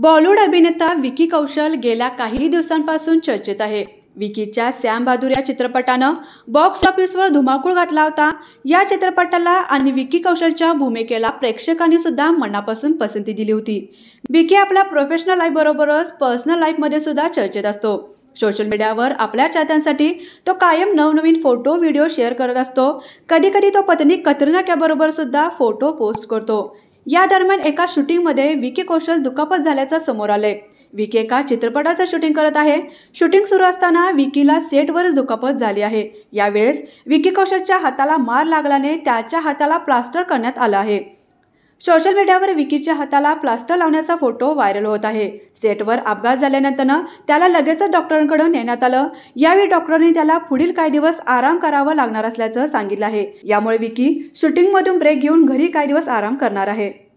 बॉलिवूड अभिनेता विकी कौशल गेल्या काही दिवसांपासून चर्चेत आहे विकीच्या सॅम बहादूर या चित्रपटानं बॉक्स ऑफिसवर धुमाकूळ घातला होता या चित्रपटाला आणि विकी कौशलच्या भूमिकेला प्रेक्षकांनी सुद्धा मनापासून पसंती दिली होती विकी आपल्या प्रोफेशनल लाईफ बरोबरच पर्सनल लाईफमध्ये सुद्धा चर्चेत असतो सोशल मीडियावर आपल्या चाहत्यांसाठी तो कायम नवनवीन फोटो व्हिडिओ शेअर करत असतो कधीकधी तो पत्नी कतरिना कॅबरोबर सुद्धा फोटो पोस्ट करतो या दरम्यान एका शूटिंग शूटिंगमध्ये विके कौशल दुखापत झाल्याचं समोर आलंय विके एका चित्रपटाचं शूटिंग करत आहे शूटिंग सुरू असताना विकीला सेटवरच दुखापत झाली आहे यावेळेस विकी कौशलच्या हाताला मार लागल्याने त्याच्या हाताला प्लास्टर करण्यात आलं आहे सोशल मीडियावर विकीच्या हाताला प्लास्टर लावण्याचा फोटो व्हायरल होत आहे सेटवर अपघात झाल्यानंतर त्याला लगेचच डॉक्टरांकडून नेण्यात आलं यावेळी डॉक्टरांनी त्याला पुढील काही दिवस आराम करावा लागणार असल्याचं सांगितलं आहे यामुळे विकी शूटिंगमधून ब्रेक घेऊन घरी काही दिवस आराम करणार आहे